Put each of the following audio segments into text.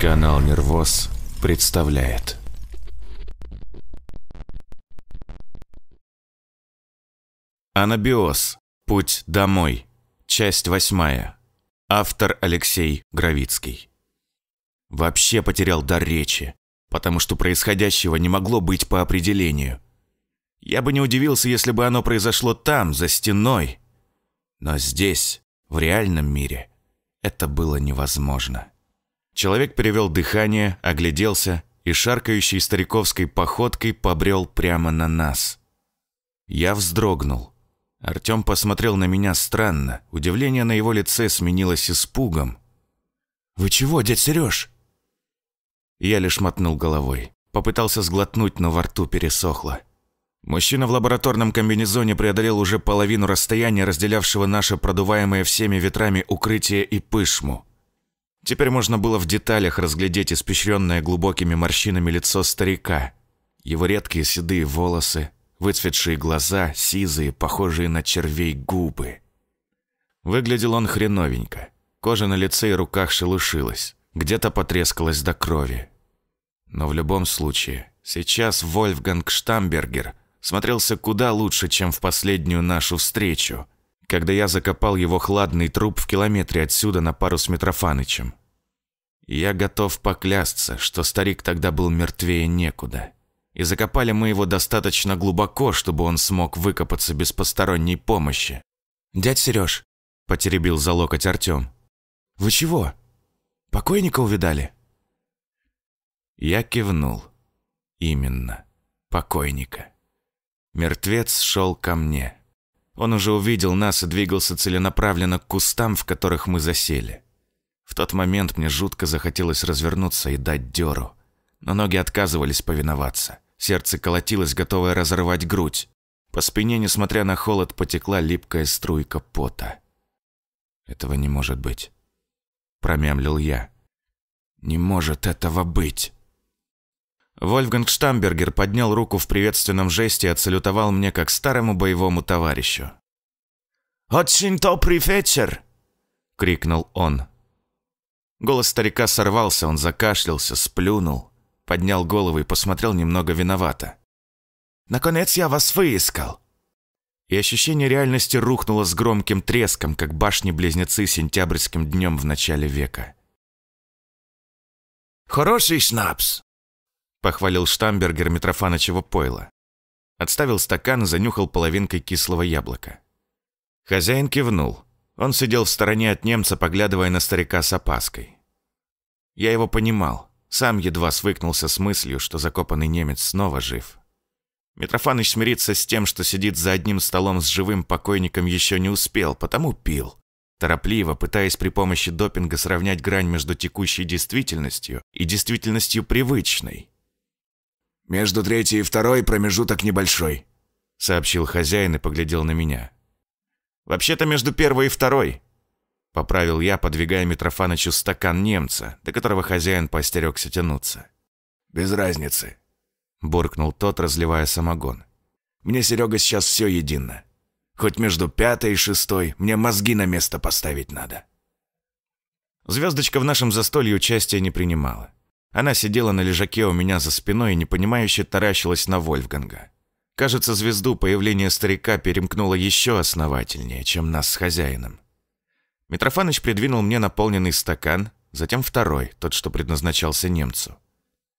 Канал Нервоз представляет. Анабиоз. Путь домой. Часть восьмая. Автор Алексей Гравицкий. Вообще потерял дар речи, потому что происходящего не могло быть по определению. Я бы не удивился, если бы оно произошло там, за стеной. Но здесь, в реальном мире, это было невозможно. Человек перевел дыхание, огляделся и шаркающей стариковской походкой побрел прямо на нас. Я вздрогнул. Артем посмотрел на меня странно. Удивление на его лице сменилось испугом. «Вы чего, дядь Сереж?» Я лишь мотнул головой. Попытался сглотнуть, но во рту пересохло. Мужчина в лабораторном комбинезоне преодолел уже половину расстояния, разделявшего наше продуваемое всеми ветрами укрытие и пышму. Теперь можно было в деталях разглядеть испещренное глубокими морщинами лицо старика, его редкие седые волосы, выцветшие глаза, сизые, похожие на червей губы. Выглядел он хреновенько. Кожа на лице и руках шелушилась, где-то потрескалась до крови. Но в любом случае, сейчас Вольфганг Штамбергер смотрелся куда лучше, чем в последнюю нашу встречу, когда я закопал его хладный труп в километре отсюда на пару с Митрофанычем. Я готов поклясться, что старик тогда был мертвее некуда. И закопали мы его достаточно глубоко, чтобы он смог выкопаться без посторонней помощи. «Дядь Сереж», — потеребил за локоть Артем, — «вы чего? Покойника увидали?» Я кивнул. Именно. Покойника. Мертвец шел ко мне. Он уже увидел нас и двигался целенаправленно к кустам, в которых мы засели. В тот момент мне жутко захотелось развернуться и дать дёру. Но ноги отказывались повиноваться. Сердце колотилось, готовое разорвать грудь. По спине, несмотря на холод, потекла липкая струйка пота. «Этого не может быть», — промямлил я. «Не может этого быть!» Вольфганг Штамбергер поднял руку в приветственном жесте и отсалютовал мне как старому боевому товарищу. «Очень добрый вечер!» — крикнул он. Голос старика сорвался, он закашлялся, сплюнул, поднял голову и посмотрел немного виновато. «Наконец я вас выискал!» И ощущение реальности рухнуло с громким треском, как башни-близнецы сентябрьским днем в начале века. «Хороший шнапс!» — похвалил Штамбергер Митрофанычева пойла. Отставил стакан и занюхал половинкой кислого яблока. Хозяин кивнул — он сидел в стороне от немца, поглядывая на старика с опаской. Я его понимал. Сам едва свыкнулся с мыслью, что закопанный немец снова жив. Митрофаныч смириться с тем, что сидит за одним столом с живым покойником еще не успел, потому пил. Торопливо, пытаясь при помощи допинга сравнять грань между текущей действительностью и действительностью привычной. «Между третьей и второй промежуток небольшой», — сообщил хозяин и поглядел на меня. Вообще-то между первой и второй». Поправил я, подвигая Митрофанычу стакан немца, до которого хозяин постерегся тянуться. «Без разницы», — буркнул тот, разливая самогон. «Мне, Серега, сейчас все едино. Хоть между пятой и шестой мне мозги на место поставить надо». Звездочка в нашем застолье участия не принимала. Она сидела на лежаке у меня за спиной и непонимающе таращилась на Вольфганга. Кажется, звезду появление старика перемкнуло еще основательнее, чем нас с хозяином. Митрофаныч придвинул мне наполненный стакан, затем второй, тот, что предназначался немцу.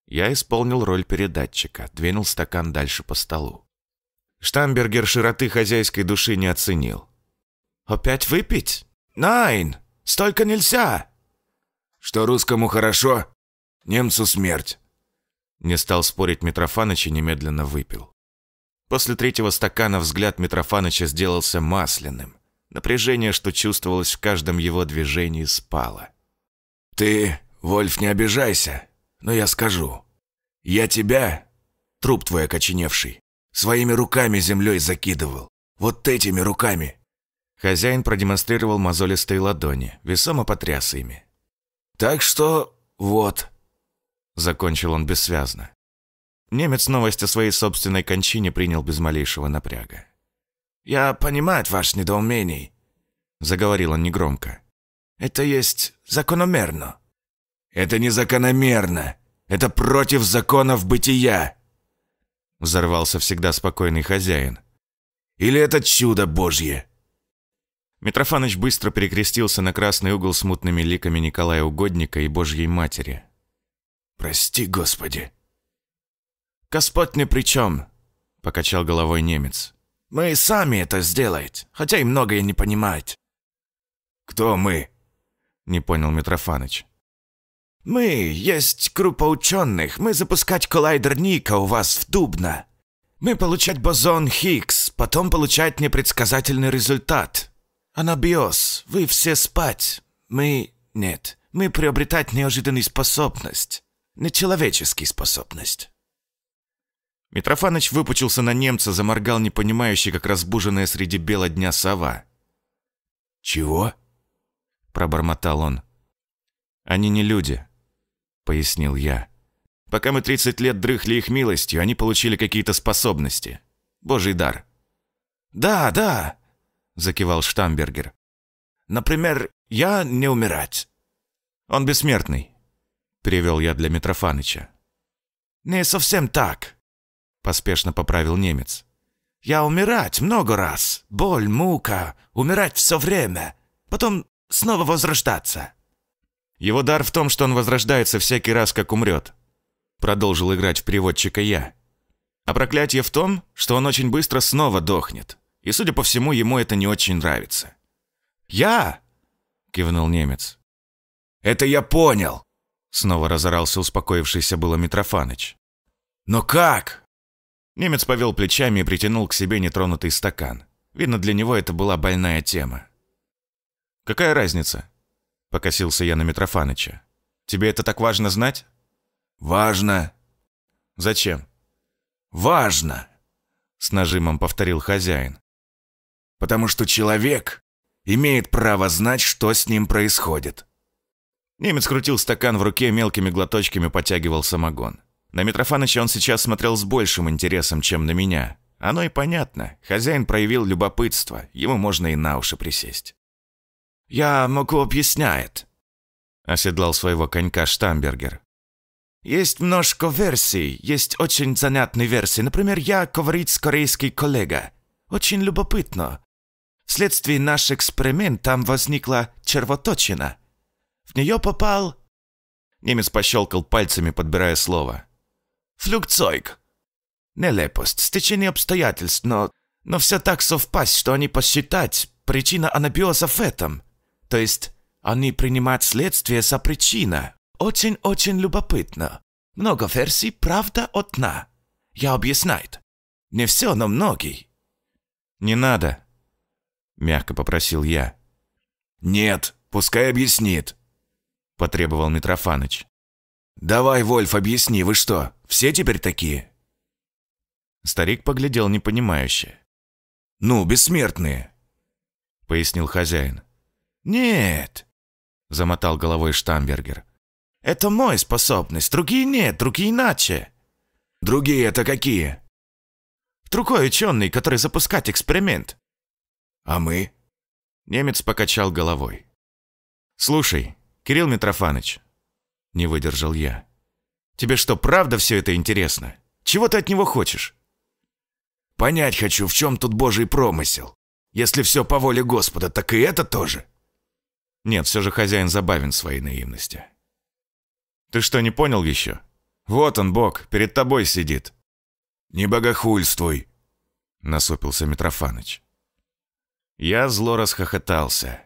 Я исполнил роль передатчика, двинул стакан дальше по столу. Штамбергер широты хозяйской души не оценил. «Опять выпить? Найн! Столько нельзя!» «Что русскому хорошо, немцу смерть!» Не стал спорить Митрофаныч и немедленно выпил. После третьего стакана взгляд Митрофаныча сделался масляным. Напряжение, что чувствовалось в каждом его движении, спало. «Ты, Вольф, не обижайся, но я скажу. Я тебя, труп твой окоченевший, своими руками землей закидывал. Вот этими руками!» Хозяин продемонстрировал мозолистые ладони, весомо потряс ими. «Так что вот», — закончил он бессвязно. Немец новость о своей собственной кончине принял без малейшего напряга. «Я понимаю ваш недоумение», — заговорил он негромко. «Это есть закономерно». «Это не закономерно. Это против законов бытия», — взорвался всегда спокойный хозяин. «Или это чудо божье?» Митрофаныч быстро перекрестился на красный угол с мутными ликами Николая Угодника и Божьей Матери. «Прости, Господи!» «Господь ни при чем», — покачал головой немец. «Мы сами это сделать, хотя и многое не понимать». «Кто мы?» — не понял Митрофаныч. «Мы есть группа ученых. Мы запускать коллайдер Ника у вас в Дубно. Мы получать бозон Хиггс, потом получать непредсказательный результат. Анабиоз, вы все спать. Мы... нет. Мы приобретать неожиданную способность. Нечеловеческие способность. Митрофаныч выпучился на немца, заморгал непонимающе, как разбуженная среди бела дня сова. «Чего?» – пробормотал он. «Они не люди», – пояснил я. «Пока мы 30 лет дрыхли их милостью, они получили какие-то способности. Божий дар». «Да, да», – закивал Штамбергер. «Например, я не умирать». «Он бессмертный», – перевел я для Митрофаныча. «Не совсем так», — поспешно поправил немец. «Я умирать много раз. Боль, мука. Умирать все время. Потом снова возрождаться». «Его дар в том, что он возрождается всякий раз, как умрет», — продолжил играть в переводчика я. «А проклятие в том, что он очень быстро снова дохнет. И, судя по всему, ему это не очень нравится». «Я?» — кивнул немец. «Это я понял!» — снова разорался успокоившийся было Митрофаныч. «Но как? Немец повел плечами и притянул к себе нетронутый стакан. Видно, для него это была больная тема. «Какая разница?» – покосился я на Митрофаныча. «Тебе это так важно знать?» «Важно». «Зачем?» «Важно», – с нажимом повторил хозяин. «Потому что человек имеет право знать, что с ним происходит». Немец крутил стакан в руке, мелкими глоточками потягивал самогон. На Митрофаныча он сейчас смотрел с большим интересом, чем на меня. Оно и понятно. Хозяин проявил любопытство, ему можно и на уши присесть. «Я могу объяснять», — оседлал своего конька Штамбергер. «Есть множко версий, есть очень занятные версии. Например, я говорит с корейский коллега. Очень любопытно. Вследствие наш эксперимент там возникла червоточина. В нее попал...» Немец пощелкал пальцами, подбирая слово. Флюкцойк. Нелепость, стечение обстоятельств, но... Но все так совпасть, что они посчитать причина анабиоза в этом. То есть они принимают следствие за причина. Очень-очень любопытно. Много версий, правда одна. Я объясняет. Не все, но многие. Не надо, мягко попросил я. Нет, пускай объяснит, потребовал Митрофаныч. «Давай, Вольф, объясни, вы что, все теперь такие?» Старик поглядел непонимающе. «Ну, бессмертные», — пояснил хозяин. «Нет», — замотал головой Штамбергер. «Это мой способность, другие нет, другие иначе». «Другие это какие?» «Другой ученый, который запускает эксперимент». «А мы?» Немец покачал головой. «Слушай, Кирилл Митрофанович, – не выдержал я. «Тебе что, правда все это интересно? Чего ты от него хочешь?» «Понять хочу, в чем тут божий промысел. Если все по воле Господа, так и это тоже». Нет, все же хозяин забавен своей наивности. «Ты что, не понял еще? Вот он, Бог, перед тобой сидит». «Не богохульствуй», — насупился Митрофаныч. Я зло расхохотался.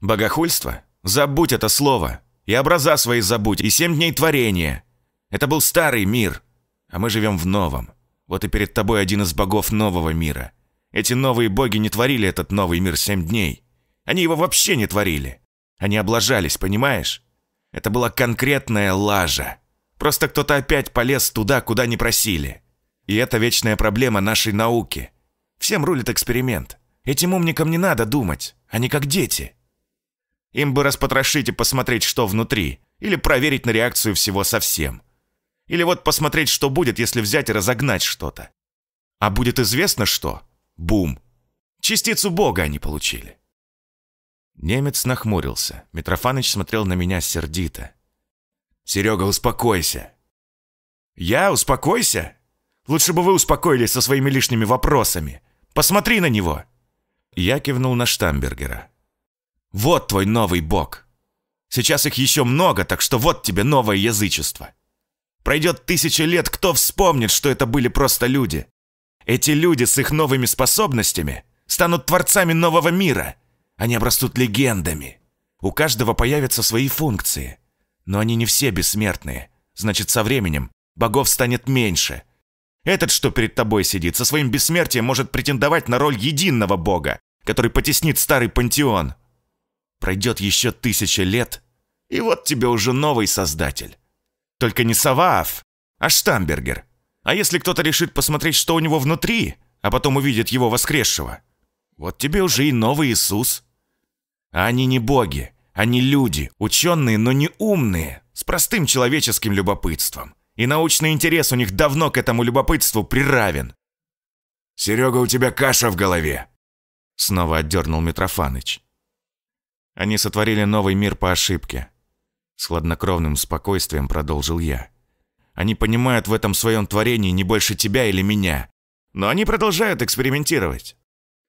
«Богохульство? Забудь это слово!» И образа свои забудь, и семь дней творения. Это был старый мир, а мы живем в новом. Вот и перед тобой один из богов нового мира. Эти новые боги не творили этот новый мир семь дней. Они его вообще не творили. Они облажались, понимаешь? Это была конкретная лажа. Просто кто-то опять полез туда, куда не просили. И это вечная проблема нашей науки. Всем рулит эксперимент. Этим умникам не надо думать, они как дети. Им бы распотрошить и посмотреть, что внутри. Или проверить на реакцию всего совсем. Или вот посмотреть, что будет, если взять и разогнать что-то. А будет известно что? Бум. Частицу Бога они получили. Немец нахмурился. Митрофаныч смотрел на меня сердито. «Серега, успокойся!» «Я? Успокойся? Лучше бы вы успокоились со своими лишними вопросами. Посмотри на него!» Я кивнул на Штамбергера. Вот твой новый бог. Сейчас их еще много, так что вот тебе новое язычество. Пройдет тысяча лет, кто вспомнит, что это были просто люди? Эти люди с их новыми способностями станут творцами нового мира. Они обрастут легендами. У каждого появятся свои функции. Но они не все бессмертные. Значит, со временем богов станет меньше. Этот, что перед тобой сидит, со своим бессмертием может претендовать на роль единого бога, который потеснит старый пантеон. Пройдет еще тысяча лет, и вот тебе уже новый создатель. Только не Саваав, а Штамбергер. А если кто-то решит посмотреть, что у него внутри, а потом увидит его воскресшего, вот тебе уже и новый Иисус. А они не боги, они люди, ученые, но не умные, с простым человеческим любопытством. И научный интерес у них давно к этому любопытству приравен. «Серега, у тебя каша в голове!» Снова отдернул Митрофаныч. Они сотворили новый мир по ошибке. С хладнокровным спокойствием продолжил я. Они понимают в этом своем творении не больше тебя или меня. Но они продолжают экспериментировать.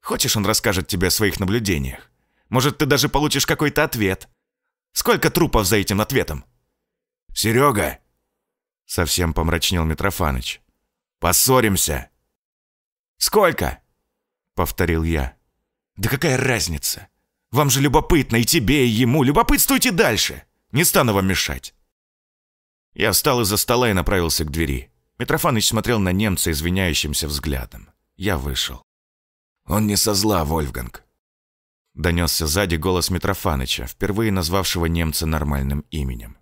Хочешь, он расскажет тебе о своих наблюдениях? Может, ты даже получишь какой-то ответ. Сколько трупов за этим ответом? Серега! Совсем помрачнел Митрофаныч. Поссоримся. Сколько? Повторил я. Да какая разница? Вам же любопытно и тебе, и ему. Любопытствуйте дальше. Не стану вам мешать». Я встал из-за стола и направился к двери. Митрофаныч смотрел на немца извиняющимся взглядом. Я вышел. «Он не со зла, Вольфганг», — донесся сзади голос Митрофаныча, впервые назвавшего немца нормальным именем.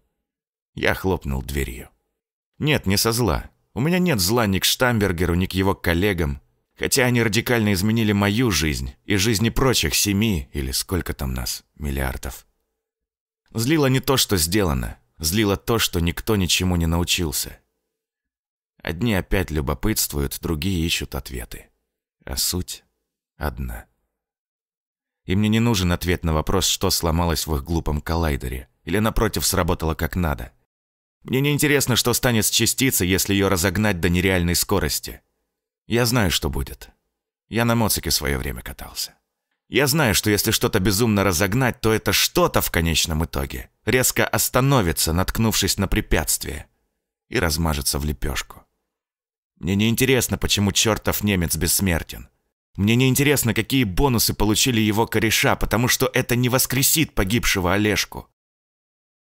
Я хлопнул дверью. «Нет, не со зла. У меня нет зла ни к Штамбергеру, ни к его коллегам. Хотя они радикально изменили мою жизнь и жизни прочих семи или сколько там нас, миллиардов. Злило не то, что сделано, злило то, что никто ничему не научился. Одни опять любопытствуют, другие ищут ответы. А суть одна. И мне не нужен ответ на вопрос, что сломалось в их глупом коллайдере, или напротив сработало как надо. Мне не интересно, что станет с частицей, если ее разогнать до нереальной скорости. Я знаю, что будет. Я на моцике свое время катался. Я знаю, что если что-то безумно разогнать, то это что-то в конечном итоге резко остановится, наткнувшись на препятствие, и размажется в лепешку. Мне не интересно, почему чертов немец бессмертен. Мне не интересно, какие бонусы получили его кореша, потому что это не воскресит погибшего Олежку.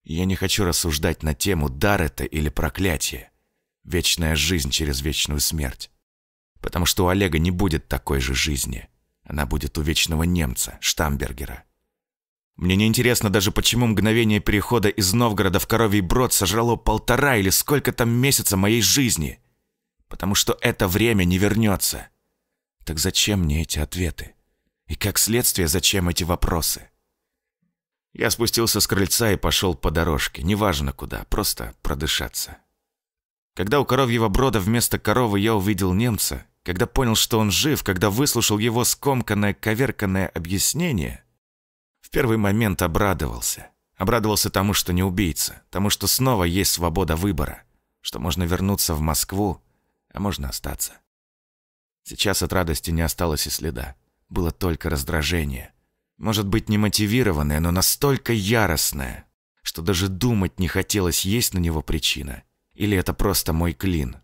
Я не хочу рассуждать на тему, дар это или проклятие. Вечная жизнь через вечную смерть. Потому что у Олега не будет такой же жизни. Она будет у вечного немца, Штамбергера. Мне не интересно даже, почему мгновение перехода из Новгорода в Коровий Брод сожрало полтора или сколько там месяца моей жизни. Потому что это время не вернется. Так зачем мне эти ответы? И как следствие, зачем эти вопросы? Я спустился с крыльца и пошел по дорожке, неважно куда, просто продышаться. Когда у коровьего брода вместо коровы я увидел немца, когда понял, что он жив, когда выслушал его скомканное, коверканное объяснение, в первый момент обрадовался. Обрадовался тому, что не убийца, тому, что снова есть свобода выбора, что можно вернуться в Москву, а можно остаться. Сейчас от радости не осталось и следа. Было только раздражение. Может быть, не мотивированное, но настолько яростное, что даже думать не хотелось, есть на него причина. Или это просто мой клин,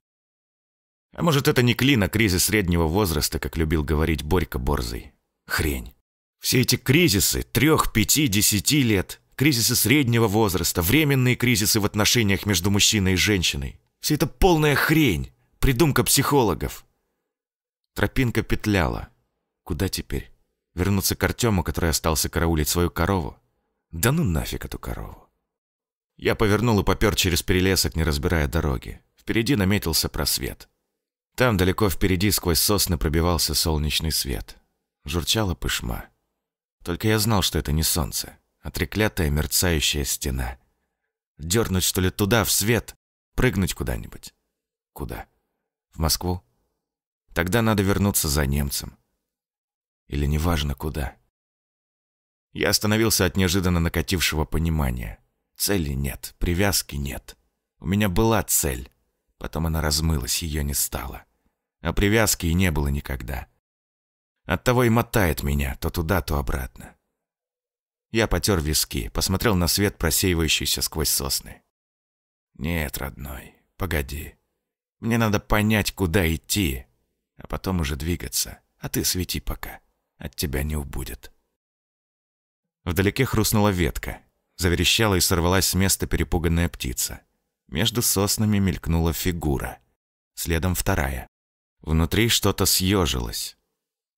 а может, это не клин, а кризис среднего возраста, как любил говорить Борька Борзый. Хрень. Все эти кризисы трех, пяти, десяти лет, кризисы среднего возраста, временные кризисы в отношениях между мужчиной и женщиной. Все это полная хрень, придумка психологов. Тропинка петляла. Куда теперь? Вернуться к Артему, который остался караулить свою корову? Да ну нафиг эту корову. Я повернул и попер через перелесок, не разбирая дороги. Впереди наметился просвет. Там далеко впереди сквозь сосны пробивался солнечный свет. Журчала пышма. Только я знал, что это не солнце, а треклятая мерцающая стена. Дернуть, что ли, туда, в свет? Прыгнуть куда-нибудь? Куда? В Москву? Тогда надо вернуться за немцем. Или неважно куда. Я остановился от неожиданно накатившего понимания. Цели нет, привязки нет. У меня была цель. Потом она размылась, ее не стало а привязки и не было никогда. Оттого и мотает меня то туда, то обратно. Я потер виски, посмотрел на свет, просеивающийся сквозь сосны. «Нет, родной, погоди. Мне надо понять, куда идти, а потом уже двигаться. А ты свети пока, от тебя не убудет». Вдалеке хрустнула ветка, заверещала и сорвалась с места перепуганная птица. Между соснами мелькнула фигура. Следом вторая. Внутри что-то съежилось.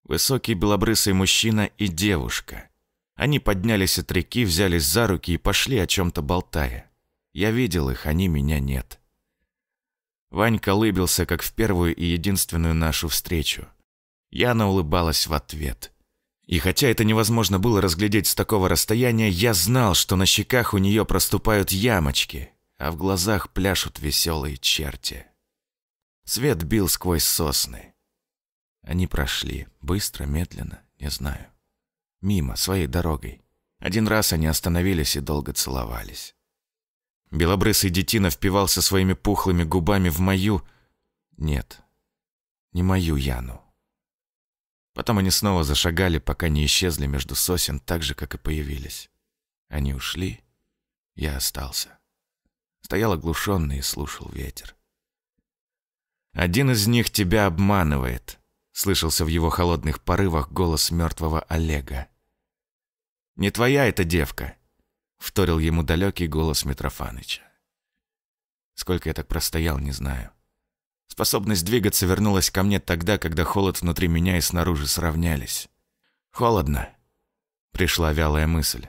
Высокий белобрысый мужчина и девушка. Они поднялись от реки, взялись за руки и пошли о чем-то болтая. Я видел их, они меня нет. Ванька улыбился, как в первую и единственную нашу встречу. Яна улыбалась в ответ. И хотя это невозможно было разглядеть с такого расстояния, я знал, что на щеках у нее проступают ямочки, а в глазах пляшут веселые черти. Свет бил сквозь сосны. Они прошли, быстро, медленно, не знаю. Мимо, своей дорогой. Один раз они остановились и долго целовались. Белобрысый детина впивался своими пухлыми губами в мою... Нет, не мою Яну. Потом они снова зашагали, пока не исчезли между сосен так же, как и появились. Они ушли, я остался. Стоял оглушенный и слушал ветер. «Один из них тебя обманывает», — слышался в его холодных порывах голос мертвого Олега. «Не твоя эта девка», — вторил ему далекий голос Митрофаныча. Сколько я так простоял, не знаю. Способность двигаться вернулась ко мне тогда, когда холод внутри меня и снаружи сравнялись. «Холодно», — пришла вялая мысль.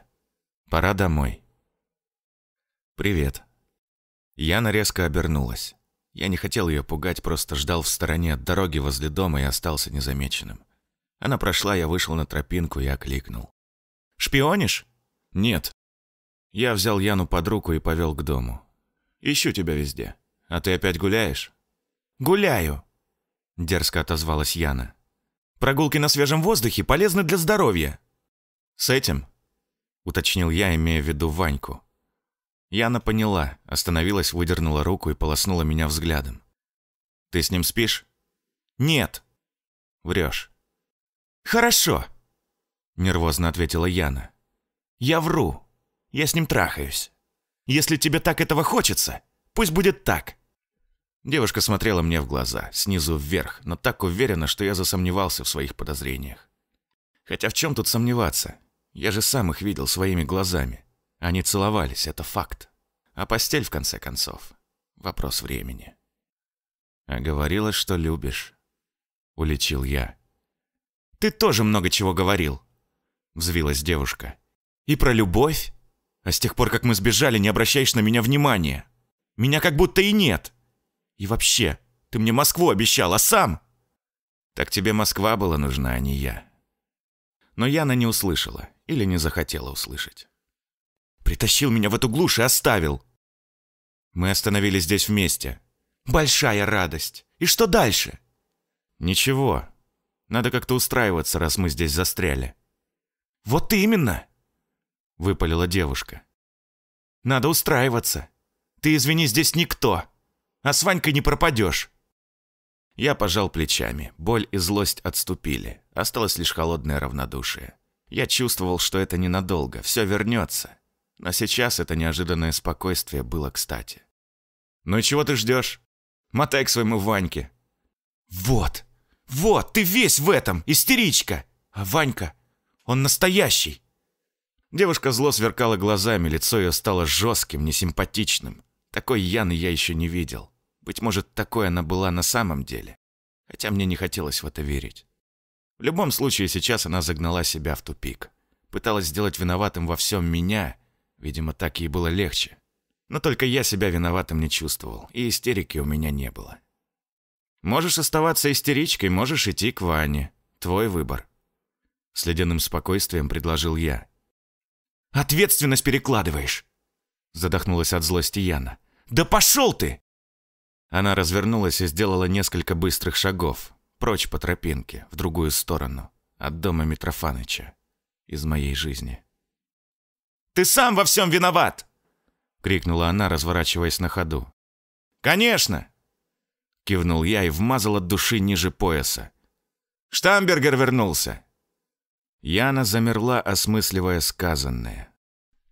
«Пора домой». «Привет». Яна резко обернулась. Я не хотел ее пугать, просто ждал в стороне от дороги возле дома и остался незамеченным. Она прошла, я вышел на тропинку и окликнул. «Шпионишь?» «Нет». Я взял Яну под руку и повел к дому. «Ищу тебя везде. А ты опять гуляешь?» «Гуляю», — дерзко отозвалась Яна. «Прогулки на свежем воздухе полезны для здоровья». «С этим?» — уточнил я, имея в виду Ваньку. Яна поняла, остановилась, выдернула руку и полоснула меня взглядом. «Ты с ним спишь?» «Нет». «Врешь». «Хорошо», — нервозно ответила Яна. «Я вру. Я с ним трахаюсь. Если тебе так этого хочется, пусть будет так». Девушка смотрела мне в глаза, снизу вверх, но так уверенно, что я засомневался в своих подозрениях. Хотя в чем тут сомневаться? Я же сам их видел своими глазами. Они целовались, это факт. А постель, в конце концов, вопрос времени. А говорила, что любишь. Уличил я. Ты тоже много чего говорил. Взвилась девушка. И про любовь. А с тех пор, как мы сбежали, не обращаешь на меня внимания. Меня как будто и нет. И вообще, ты мне Москву обещал, а сам... Так тебе Москва была нужна, а не я. Но Яна не услышала или не захотела услышать. Притащил меня в эту глушь и оставил. Мы остановились здесь вместе. Большая радость. И что дальше? Ничего. Надо как-то устраиваться, раз мы здесь застряли. Вот именно, выпалила девушка. Надо устраиваться. Ты, извини, здесь никто. А с Ванькой не пропадешь. Я пожал плечами. Боль и злость отступили. Осталось лишь холодное равнодушие. Я чувствовал, что это ненадолго. Все вернется. Но сейчас это неожиданное спокойствие было кстати. «Ну и чего ты ждешь? Мотай к своему Ваньке!» «Вот! Вот! Ты весь в этом! Истеричка! А Ванька, он настоящий!» Девушка зло сверкала глазами, лицо ее стало жестким, несимпатичным. Такой Яны я еще не видел. Быть может, такой она была на самом деле. Хотя мне не хотелось в это верить. В любом случае, сейчас она загнала себя в тупик. Пыталась сделать виноватым во всем меня, Видимо, так ей было легче. Но только я себя виноватым не чувствовал, и истерики у меня не было. «Можешь оставаться истеричкой, можешь идти к Ване. Твой выбор». С ледяным спокойствием предложил я. «Ответственность перекладываешь!» Задохнулась от злости Яна. «Да пошел ты!» Она развернулась и сделала несколько быстрых шагов, прочь по тропинке, в другую сторону, от дома Митрофаныча, из моей жизни. Ты сам во всем виноват!» Крикнула она, разворачиваясь на ходу. «Конечно!» Кивнул я и вмазал от души ниже пояса. «Штамбергер вернулся!» Яна замерла, осмысливая сказанное.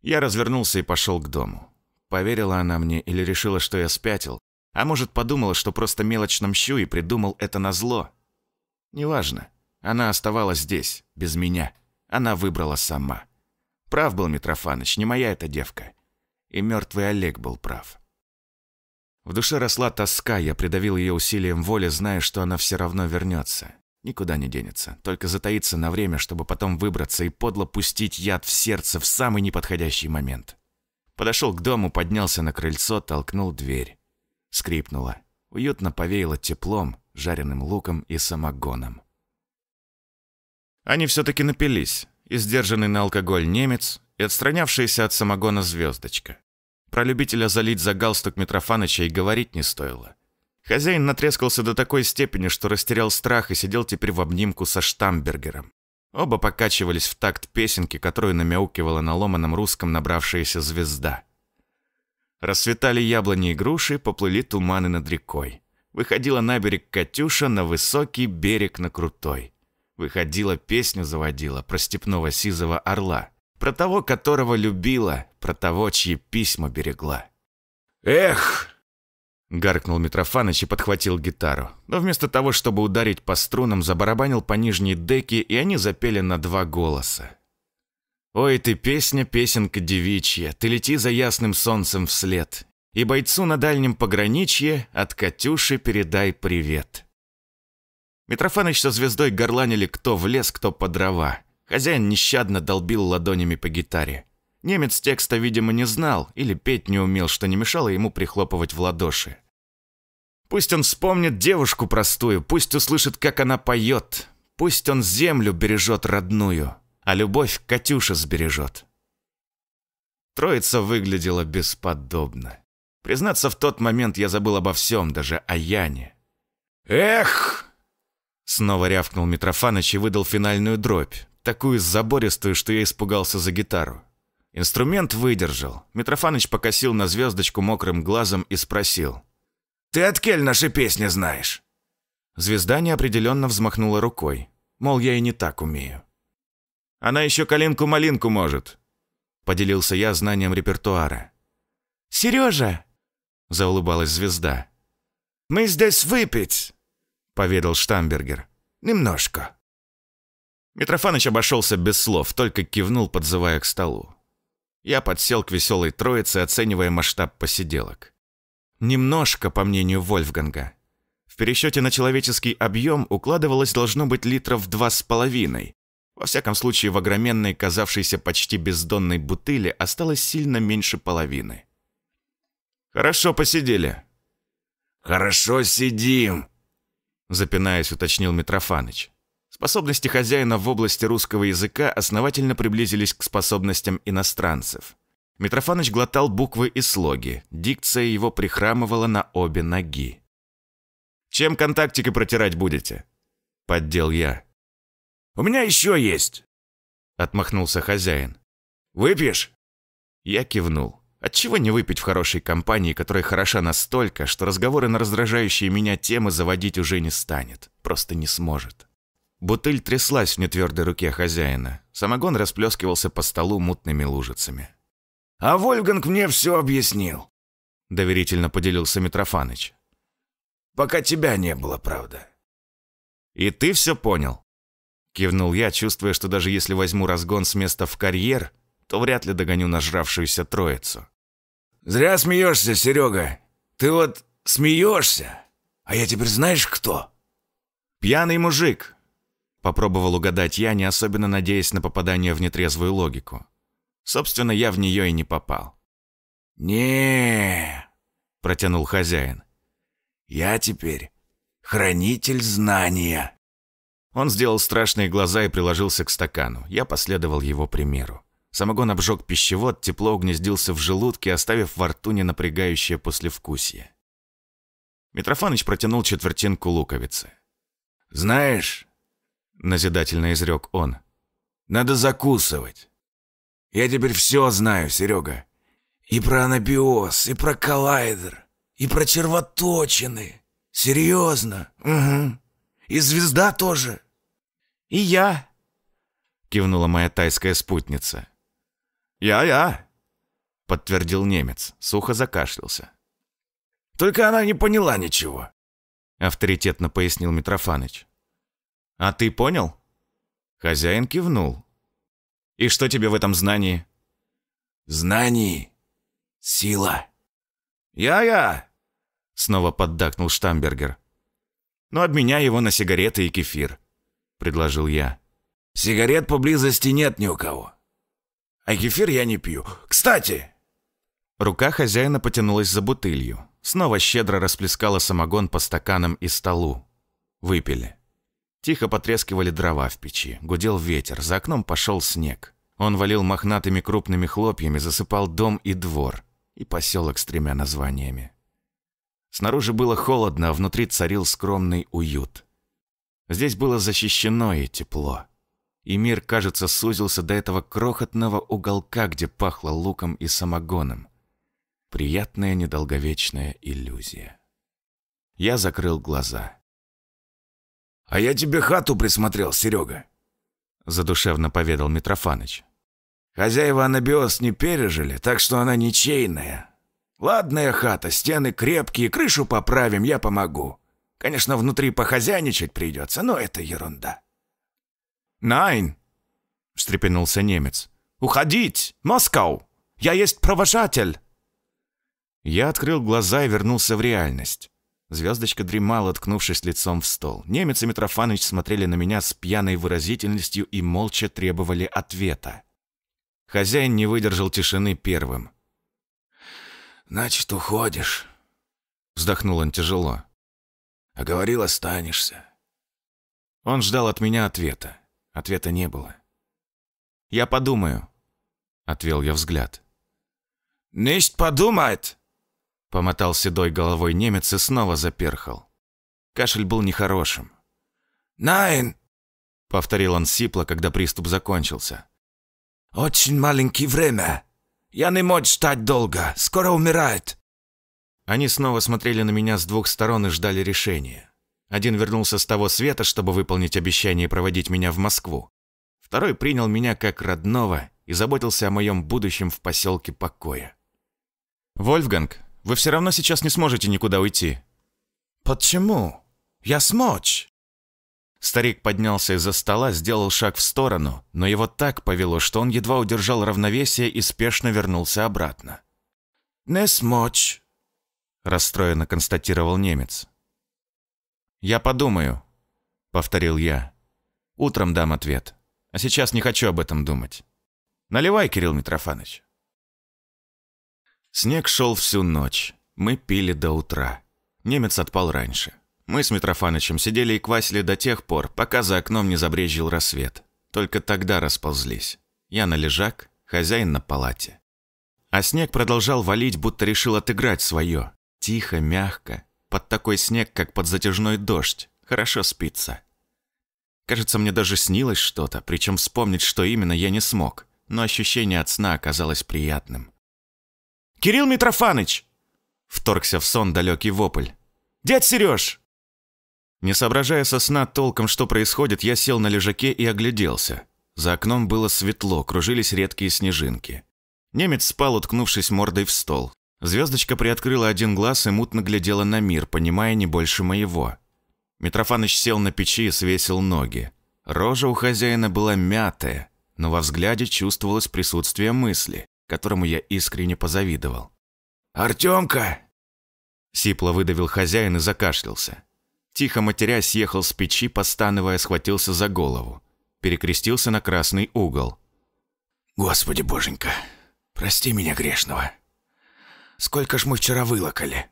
Я развернулся и пошел к дому. Поверила она мне или решила, что я спятил, а может, подумала, что просто мелочно мщу и придумал это на зло. Неважно. Она оставалась здесь, без меня. Она выбрала сама. Прав был Митрофаныч, не моя эта девка. И мертвый Олег был прав. В душе росла тоска, я придавил ее усилием воли, зная, что она все равно вернется. Никуда не денется, только затаится на время, чтобы потом выбраться и подло пустить яд в сердце в самый неподходящий момент. Подошел к дому, поднялся на крыльцо, толкнул дверь. Скрипнула. Уютно повеяло теплом, жареным луком и самогоном. Они все-таки напились и на алкоголь немец, и отстранявшаяся от самогона звездочка. Про любителя залить за галстук Митрофаныча и говорить не стоило. Хозяин натрескался до такой степени, что растерял страх и сидел теперь в обнимку со Штамбергером. Оба покачивались в такт песенки, которую намяукивала на ломаном русском набравшаяся звезда. Расцветали яблони и груши, поплыли туманы над рекой. Выходила на берег Катюша на высокий берег на крутой. Выходила, песню заводила про степного сизого орла, про того, которого любила, про того, чьи письма берегла. «Эх!» — гаркнул Митрофаныч и подхватил гитару. Но вместо того, чтобы ударить по струнам, забарабанил по нижней деке, и они запели на два голоса. «Ой ты, песня, песенка девичья, ты лети за ясным солнцем вслед, и бойцу на дальнем пограничье от Катюши передай привет». Митрофаныч со звездой горланили кто в лес, кто по дрова. Хозяин нещадно долбил ладонями по гитаре. Немец текста, видимо, не знал или петь не умел, что не мешало ему прихлопывать в ладоши. Пусть он вспомнит девушку простую, пусть услышит, как она поет, пусть он землю бережет родную, а любовь Катюша сбережет. Троица выглядела бесподобно. Признаться, в тот момент я забыл обо всем, даже о Яне. «Эх!» Снова рявкнул Митрофаныч и выдал финальную дробь, такую забористую, что я испугался за гитару. Инструмент выдержал. Митрофаныч покосил на звездочку мокрым глазом и спросил. «Ты от кель наши песни знаешь?» Звезда неопределенно взмахнула рукой. Мол, я и не так умею. «Она еще калинку-малинку может», — поделился я знанием репертуара. «Сережа!» — заулыбалась звезда. «Мы здесь выпить!» – поведал Штамбергер. «Немножко». Митрофаныч обошелся без слов, только кивнул, подзывая к столу. Я подсел к веселой троице, оценивая масштаб посиделок. Немножко, по мнению Вольфганга. В пересчете на человеческий объем укладывалось должно быть литров два с половиной. Во всяком случае, в огроменной, казавшейся почти бездонной бутыле осталось сильно меньше половины. «Хорошо посидели». «Хорошо сидим», запинаясь, уточнил Митрофаныч. Способности хозяина в области русского языка основательно приблизились к способностям иностранцев. Митрофаныч глотал буквы и слоги, дикция его прихрамывала на обе ноги. «Чем контактики протирать будете?» – поддел я. «У меня еще есть!» – отмахнулся хозяин. «Выпьешь?» Я кивнул. Отчего не выпить в хорошей компании, которая хороша настолько, что разговоры на раздражающие меня темы заводить уже не станет, просто не сможет. Бутыль тряслась в нетвердой руке хозяина. Самогон расплескивался по столу мутными лужицами. «А Вольганг мне все объяснил», — доверительно поделился Митрофаныч. «Пока тебя не было, правда». «И ты все понял?» Кивнул я, чувствуя, что даже если возьму разгон с места в карьер, то вряд ли догоню нажравшуюся троицу. «Зря смеешься, Серега. Ты вот смеешься, а я теперь знаешь кто?» «Пьяный мужик», — попробовал угадать я, не особенно надеясь на попадание в нетрезвую логику. Собственно, я в нее и не попал. не протянул хозяин. «Я теперь хранитель знания». Он сделал страшные глаза и приложился к стакану. Я последовал его примеру. Самогон обжег пищевод, тепло угнездился в желудке, оставив во рту ненапрягающее послевкусие. Митрофаныч протянул четвертинку луковицы. «Знаешь», — назидательно изрек он, — «надо закусывать. Я теперь все знаю, Серега. И про анабиоз, и про коллайдер, и про червоточины. Серьезно? Угу. И звезда тоже». «И я», — кивнула моя тайская спутница. «Я-я», — подтвердил немец, сухо закашлялся. «Только она не поняла ничего», — авторитетно пояснил Митрофаныч. «А ты понял?» Хозяин кивнул. «И что тебе в этом знании?» «Знании — сила». «Я-я!» — снова поддакнул Штамбергер. «Ну, обменяй его на сигареты и кефир», — предложил я. «Сигарет поблизости нет ни у кого», а кефир я не пью. Кстати!» Рука хозяина потянулась за бутылью. Снова щедро расплескала самогон по стаканам и столу. Выпили. Тихо потрескивали дрова в печи. Гудел ветер, за окном пошел снег. Он валил мохнатыми крупными хлопьями, засыпал дом и двор. И поселок с тремя названиями. Снаружи было холодно, а внутри царил скромный уют. Здесь было защищено и тепло и мир, кажется, сузился до этого крохотного уголка, где пахло луком и самогоном. Приятная недолговечная иллюзия. Я закрыл глаза. «А я тебе хату присмотрел, Серега», — задушевно поведал Митрофаныч. «Хозяева анабиоз не пережили, так что она ничейная. Ладная хата, стены крепкие, крышу поправим, я помогу. Конечно, внутри похозяйничать придется, но это ерунда». Найн! – встрепенулся немец. «Уходить! Москва! Я есть провожатель!» Я открыл глаза и вернулся в реальность. Звездочка дремала, ткнувшись лицом в стол. Немец и Митрофанович смотрели на меня с пьяной выразительностью и молча требовали ответа. Хозяин не выдержал тишины первым. «Значит, уходишь?» Вздохнул он тяжело. «А говорил, останешься». Он ждал от меня ответа. Ответа не было. «Я подумаю», — отвел я взгляд. «Nicht подумает!» — помотал седой головой немец и снова заперхал. Кашель был нехорошим. Найн. повторил он сипло, когда приступ закончился. «Очень маленькое время. Я не могу ждать долго. Скоро умирает». Они снова смотрели на меня с двух сторон и ждали решения. Один вернулся с того света, чтобы выполнить обещание проводить меня в Москву. Второй принял меня как родного и заботился о моем будущем в поселке покоя. «Вольфганг, вы все равно сейчас не сможете никуда уйти». «Почему? Я смочь!» Старик поднялся из-за стола, сделал шаг в сторону, но его так повело, что он едва удержал равновесие и спешно вернулся обратно. «Не смочь», — расстроенно констатировал немец. «Я подумаю», — повторил я. «Утром дам ответ. А сейчас не хочу об этом думать. Наливай, Кирилл Митрофанович». Снег шел всю ночь. Мы пили до утра. Немец отпал раньше. Мы с Митрофанычем сидели и квасили до тех пор, пока за окном не забрезжил рассвет. Только тогда расползлись. Я на лежак, хозяин на палате. А снег продолжал валить, будто решил отыграть свое. Тихо, мягко, под такой снег, как под затяжной дождь, хорошо спится. Кажется, мне даже снилось что-то, причем вспомнить, что именно, я не смог, но ощущение от сна оказалось приятным. «Кирилл Митрофаныч!» Вторгся в сон далекий вопль. «Дядь Сереж!» Не соображая со сна толком, что происходит, я сел на лежаке и огляделся. За окном было светло, кружились редкие снежинки. Немец спал, уткнувшись мордой в стол. Звездочка приоткрыла один глаз и мутно глядела на мир, понимая не больше моего. Митрофаныч сел на печи и свесил ноги. Рожа у хозяина была мятая, но во взгляде чувствовалось присутствие мысли, которому я искренне позавидовал. «Артемка!» Сипло выдавил хозяин и закашлялся. Тихо матеря съехал с печи, постановая, схватился за голову. Перекрестился на красный угол. «Господи боженька, прости меня грешного!» Сколько ж мы вчера вылокали?»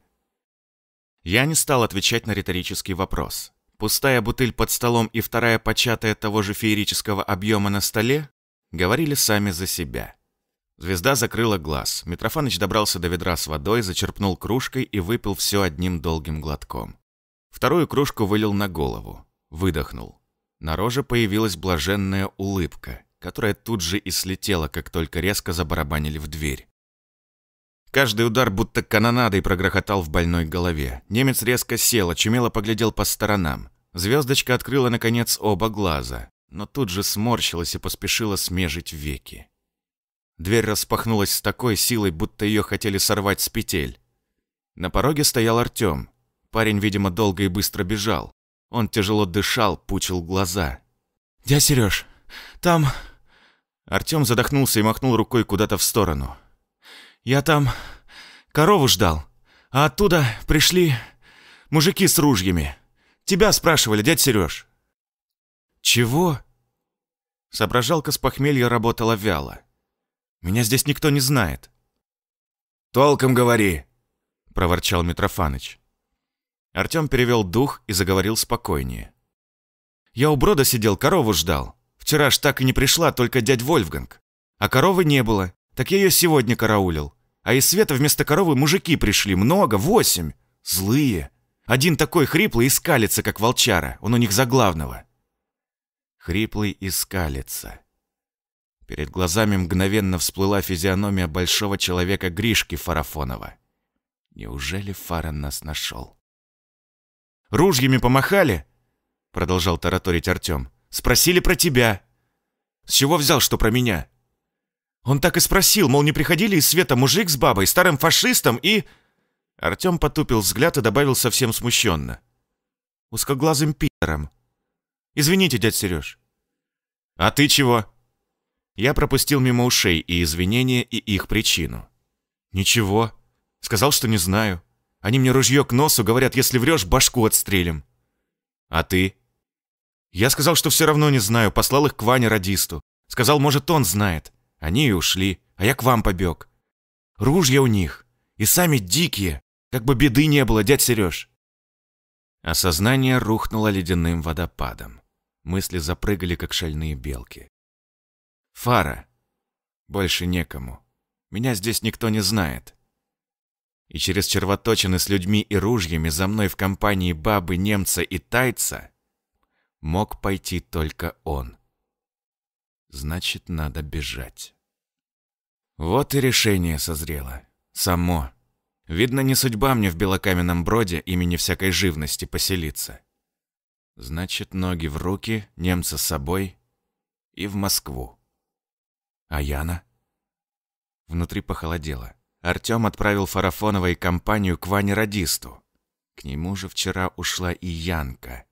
Я не стал отвечать на риторический вопрос. Пустая бутыль под столом и вторая початая того же феерического объема на столе говорили сами за себя. Звезда закрыла глаз. Митрофаныч добрался до ведра с водой, зачерпнул кружкой и выпил все одним долгим глотком. Вторую кружку вылил на голову. Выдохнул. На роже появилась блаженная улыбка, которая тут же и слетела, как только резко забарабанили в дверь. Каждый удар будто канонадой прогрохотал в больной голове. Немец резко сел, очумело поглядел по сторонам. Звездочка открыла, наконец, оба глаза, но тут же сморщилась и поспешила смежить веки. Дверь распахнулась с такой силой, будто ее хотели сорвать с петель. На пороге стоял Артем. Парень, видимо, долго и быстро бежал. Он тяжело дышал, пучил глаза. «Дядя Сереж, там...» Артем задохнулся и махнул рукой куда-то в сторону. Я там корову ждал, а оттуда пришли мужики с ружьями. Тебя спрашивали, дядь Серёж. Чего? Соображалка с похмелья работала вяло. Меня здесь никто не знает. Толком говори, проворчал Митрофаныч. Артём перевёл дух и заговорил спокойнее. Я у брода сидел, корову ждал. Вчера ж так и не пришла, только дядь Вольфганг. А коровы не было. Так я ее сегодня караулил. А из света вместо коровы мужики пришли. Много, восемь. Злые. Один такой хриплый и скалится, как волчара. Он у них за главного. Хриплый и скалится. Перед глазами мгновенно всплыла физиономия большого человека Гришки Фарафонова. Неужели Фаран нас нашел? «Ружьями помахали?» — продолжал тараторить Артем. «Спросили про тебя. С чего взял, что про меня?» Он так и спросил, мол, не приходили из света мужик с бабой, старым фашистом и...» Артем потупил взгляд и добавил совсем смущенно. «Узкоглазым пидором. Извините, дядь Сереж». «А ты чего?» Я пропустил мимо ушей и извинения, и их причину. «Ничего. Сказал, что не знаю. Они мне ружье к носу, говорят, если врешь, башку отстрелим». «А ты?» Я сказал, что все равно не знаю, послал их к Ване радисту. Сказал, может, он знает. Они и ушли, а я к вам побег. Ружья у них, и сами дикие, как бы беды не было, дядь Сереж. Осознание рухнуло ледяным водопадом. Мысли запрыгали, как шальные белки. Фара. Больше некому. Меня здесь никто не знает. И через червоточины с людьми и ружьями за мной в компании бабы, немца и тайца мог пойти только он значит, надо бежать. Вот и решение созрело. Само. Видно, не судьба мне в белокаменном броде имени всякой живности поселиться. Значит, ноги в руки, немца с собой и в Москву. А Яна? Внутри похолодело. Артём отправил Фарафонова и компанию к Ване Радисту. К нему же вчера ушла и Янка.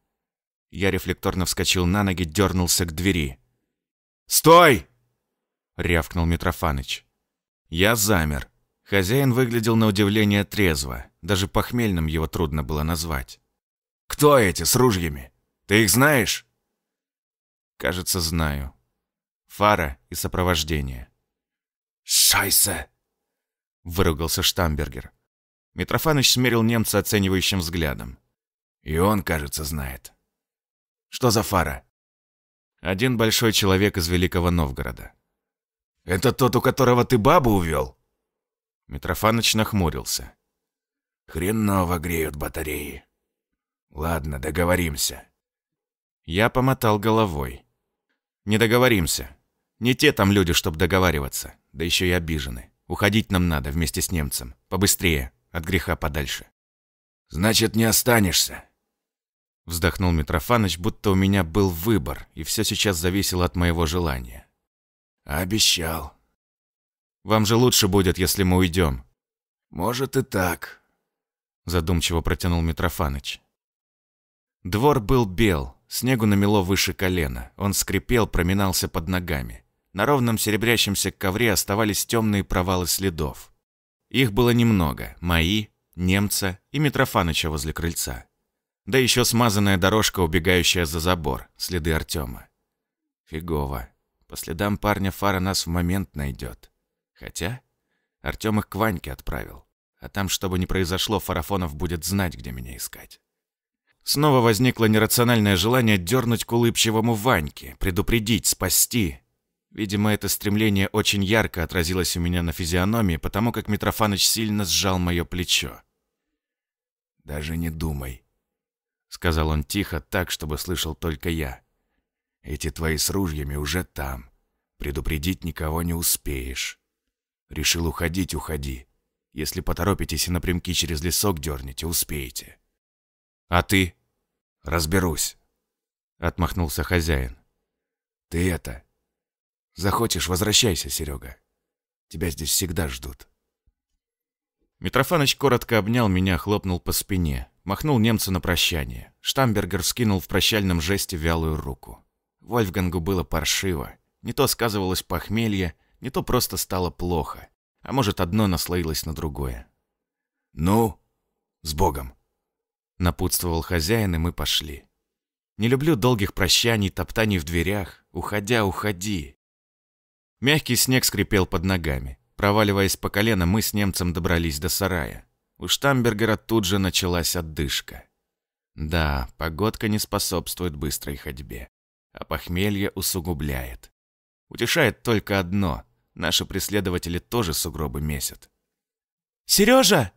Я рефлекторно вскочил на ноги, дернулся к двери. «Стой!» — рявкнул Митрофаныч. Я замер. Хозяин выглядел на удивление трезво. Даже похмельным его трудно было назвать. «Кто эти с ружьями? Ты их знаешь?» «Кажется, знаю. Фара и сопровождение». «Шайсе!» — выругался Штамбергер. Митрофаныч смерил немца оценивающим взглядом. «И он, кажется, знает. Что за фара?» Один большой человек из Великого Новгорода. «Это тот, у которого ты бабу увел?» Митрофаныч нахмурился. «Хреново греют батареи. Ладно, договоримся». Я помотал головой. «Не договоримся. Не те там люди, чтобы договариваться. Да еще и обижены. Уходить нам надо вместе с немцем. Побыстрее, от греха подальше». «Значит, не останешься?» Вздохнул Митрофаныч, будто у меня был выбор, и все сейчас зависело от моего желания. «Обещал». «Вам же лучше будет, если мы уйдем». «Может и так», – задумчиво протянул Митрофаныч. Двор был бел, снегу намело выше колена, он скрипел, проминался под ногами. На ровном серебрящемся ковре оставались темные провалы следов. Их было немного – мои, немца и Митрофаныча возле крыльца. Да еще смазанная дорожка, убегающая за забор, следы Артема. Фигово. По следам парня Фара нас в момент найдет. Хотя Артем их к Ваньке отправил. А там, чтобы не произошло, Фарафонов будет знать, где меня искать. Снова возникло нерациональное желание дернуть к улыбчивому Ваньке, предупредить, спасти. Видимо, это стремление очень ярко отразилось у меня на физиономии, потому как Митрофаныч сильно сжал мое плечо. «Даже не думай», — сказал он тихо, так, чтобы слышал только я. «Эти твои с ружьями уже там. Предупредить никого не успеешь. Решил уходить — уходи. Если поторопитесь и напрямки через лесок дернете, успеете». «А ты?» «Разберусь», — отмахнулся хозяин. «Ты это... Захочешь, возвращайся, Серега. Тебя здесь всегда ждут». Митрофаныч коротко обнял меня, хлопнул по спине. Махнул немцу на прощание. Штамбергер скинул в прощальном жесте вялую руку. Вольфгангу было паршиво. Не то сказывалось похмелье, не то просто стало плохо. А может, одно наслоилось на другое. «Ну, с Богом!» Напутствовал хозяин, и мы пошли. Не люблю долгих прощаний, топтаний в дверях. Уходя, уходи. Мягкий снег скрипел под ногами. Проваливаясь по колено, мы с немцем добрались до сарая. У Штамбергера тут же началась отдышка. Да, погодка не способствует быстрой ходьбе, а похмелье усугубляет. Утешает только одно — наши преследователи тоже сугробы месят. «Сережа!»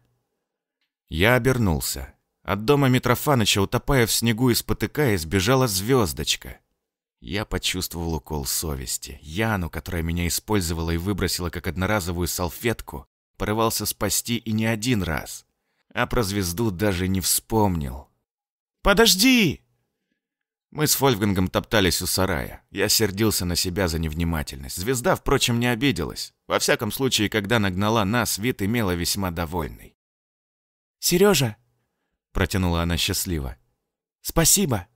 Я обернулся. От дома Митрофаныча, утопая в снегу и спотыкаясь, бежала звездочка. Я почувствовал укол совести. Яну, которая меня использовала и выбросила как одноразовую салфетку, порывался спасти и не один раз, а про звезду даже не вспомнил. «Подожди!» Мы с Фольфгангом топтались у сарая. Я сердился на себя за невнимательность. Звезда, впрочем, не обиделась. Во всяком случае, когда нагнала нас, вид имела весьма довольный. «Сережа!» — протянула она счастливо. «Спасибо!»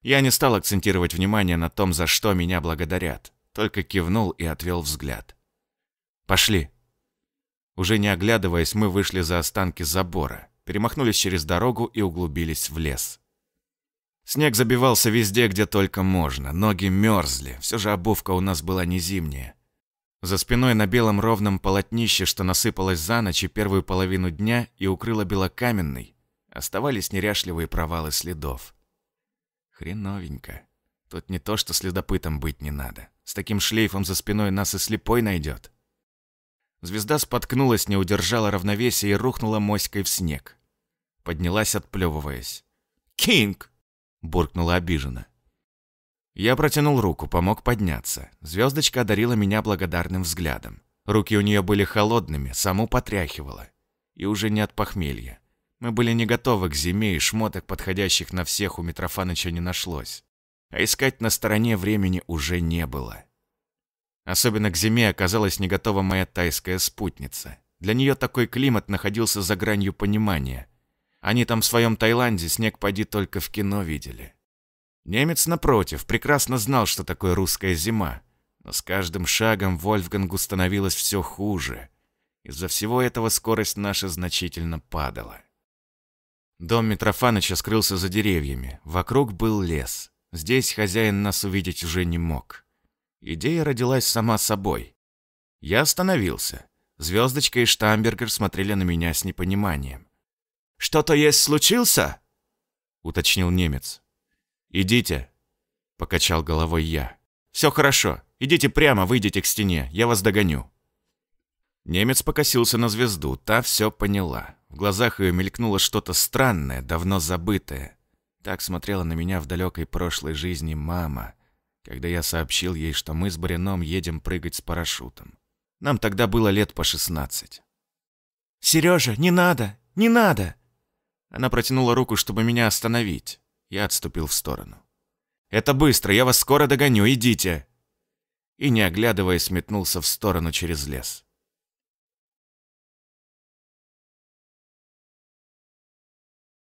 Я не стал акцентировать внимание на том, за что меня благодарят, только кивнул и отвел взгляд. «Пошли!» Уже не оглядываясь, мы вышли за останки забора, перемахнулись через дорогу и углубились в лес. Снег забивался везде, где только можно. Ноги мерзли, все же обувка у нас была не зимняя. За спиной на белом ровном полотнище, что насыпалось за ночь и первую половину дня и укрыло белокаменный, оставались неряшливые провалы следов. Хреновенько. Тут не то, что следопытом быть не надо. С таким шлейфом за спиной нас и слепой найдет. Звезда споткнулась, не удержала равновесия и рухнула моськой в снег. Поднялась, отплевываясь. «Кинг!» — буркнула обиженно. Я протянул руку, помог подняться. Звездочка одарила меня благодарным взглядом. Руки у нее были холодными, саму потряхивала. И уже не от похмелья. Мы были не готовы к зиме, и шмоток, подходящих на всех, у Митрофаныча не нашлось. А искать на стороне времени уже не было. Особенно к зиме оказалась не готова моя тайская спутница. Для нее такой климат находился за гранью понимания. Они там в своем Таиланде снег поди только в кино видели. Немец, напротив, прекрасно знал, что такое русская зима. Но с каждым шагом Вольфгангу становилось все хуже. Из-за всего этого скорость наша значительно падала. Дом Митрофаныча скрылся за деревьями. Вокруг был лес. Здесь хозяин нас увидеть уже не мог. Идея родилась сама собой. Я остановился. Звездочка и Штамбергер смотрели на меня с непониманием. «Что-то есть случился?» — уточнил немец. «Идите», — покачал головой я. «Все хорошо. Идите прямо, выйдите к стене. Я вас догоню». Немец покосился на звезду. Та все поняла. В глазах ее мелькнуло что-то странное, давно забытое. Так смотрела на меня в далекой прошлой жизни мама — когда я сообщил ей, что мы с Барином едем прыгать с парашютом. Нам тогда было лет по шестнадцать. «Сережа, не надо! Не надо!» Она протянула руку, чтобы меня остановить. Я отступил в сторону. «Это быстро, я вас скоро догоню, идите!» И, не оглядываясь, метнулся в сторону через лес.